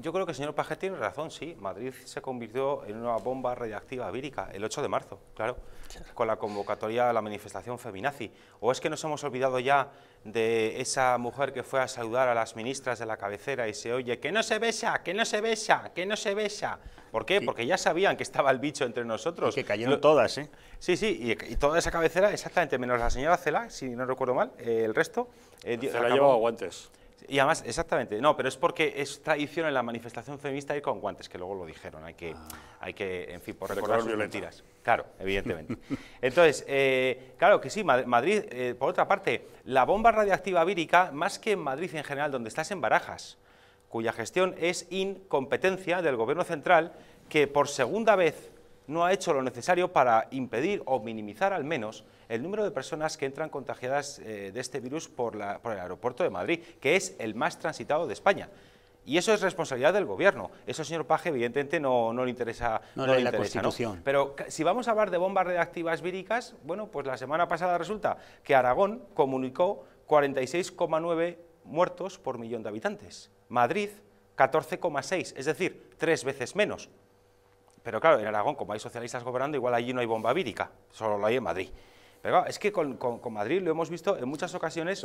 yo creo que el señor Pajet tiene razón, sí. Madrid se convirtió en una bomba radiactiva vírica el 8 de marzo, claro, con la convocatoria a la manifestación feminazi. ¿O es que nos hemos olvidado ya de esa mujer que fue a saludar a las ministras de la cabecera y se oye que no se besa, que no se besa, que no se besa? ¿Por qué? Porque ya sabían que estaba el bicho entre nosotros. Y que cayeron todas, ¿eh? Sí, sí, y, toda esa cabecera, exactamente, menos la señora Cela, si no recuerdo mal, eh, el resto... Eh, la Cela llevaba guantes. Y además, exactamente, no, pero es porque es tradición en la manifestación feminista ir con guantes, que luego lo dijeron, hay que, ah. hay que en fin, por recordar sus mentiras. Claro, evidentemente. Entonces, eh, claro que sí, Madrid, eh, por otra parte, la bomba radiactiva vírica, más que en Madrid en general, donde estás en Barajas, cuya gestión es incompetencia del gobierno central, que por segunda vez no ha hecho lo necesario para impedir o minimizar al menos el número de personas que entran contagiadas eh, de este virus por, el aeropuerto de Madrid, que es el más transitado de España. Y eso es responsabilidad del gobierno. Eso, señor Paje, evidentemente no, le interesa. No, le la Constitución. Pero si vamos a hablar de bombas reactivas víricas, bueno, pues la semana pasada resulta que Aragón comunicó 46,9 muertos por millón de habitantes. Madrid, 14,6, es decir, tres veces menos. Pero claro, en Aragón, como hay socialistas gobernando, igual allí no hay bomba vírica, solo lo hay en Madrid. Pero es que con Madrid lo hemos visto en muchas ocasiones...